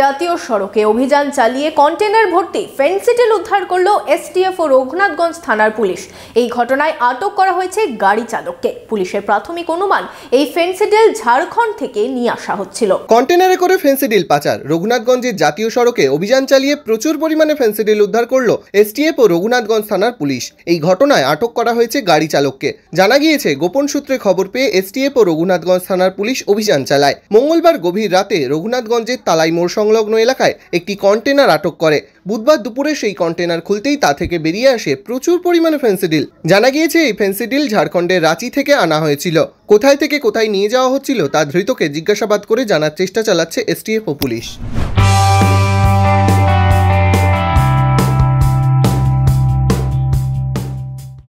জাতীয় সড়কে অভিযান চালিয়ে কন্টেনার ভর্তি ফেন্সিটেল উদ্ধার করল এসটিএফ ও রঘুনাথগঞ্জ থানার পুলিশ এই ঘটনায় আটক করা হয়েছে গাড়ি চালককে পুলিশের প্রাথমিক অনুমান এই ফেন্সিডেল ঝাড়খণ্ড থেকে নিয়ে আসা হচ্ছিল কন্টেনারে করে ফেন্সিডিল পাচার রঘুনাথগঞ্জের জাতীয় সড়কে অভিযান চালিয়ে প্রচুর পরিমাণে ফেন্সিডিল উদ্ধার করল এসটিএফ ও রঘুনাথগঞ্জ থানার পুলিশ এই ঘটনায় আটক করা হয়েছে গাড়ি চালককে জানা গিয়েছে গোপন সূত্রে খবর পেয়ে এসটিএফ ও রঘুনাথগঞ্জ থানার পুলিশ অভিযান চালায় মঙ্গলবার গভীর রাতে রঘুনাথগঞ্জের তালাই মোড় সংলগ্ন এলাকায় একটি কন্টেনার আটক করে বুধবার দুপুরে সেই কন্টেনার খুলতেই তা থেকে বেরিয়ে আসে প্রচুর পরিমাণে ফেন্সিডিল জানা গিয়েছে এই ফেন্সিডিল ঝাড়খণ্ডের রাঁচি থেকে আনা হয়েছিল কোথায় থেকে কোথায় নিয়ে যাওয়া হচ্ছিল তা ধৃতকে জিজ্ঞাসাবাদ করে জানার চেষ্টা চালাচ্ছে এসটিএফ ও পুলিশ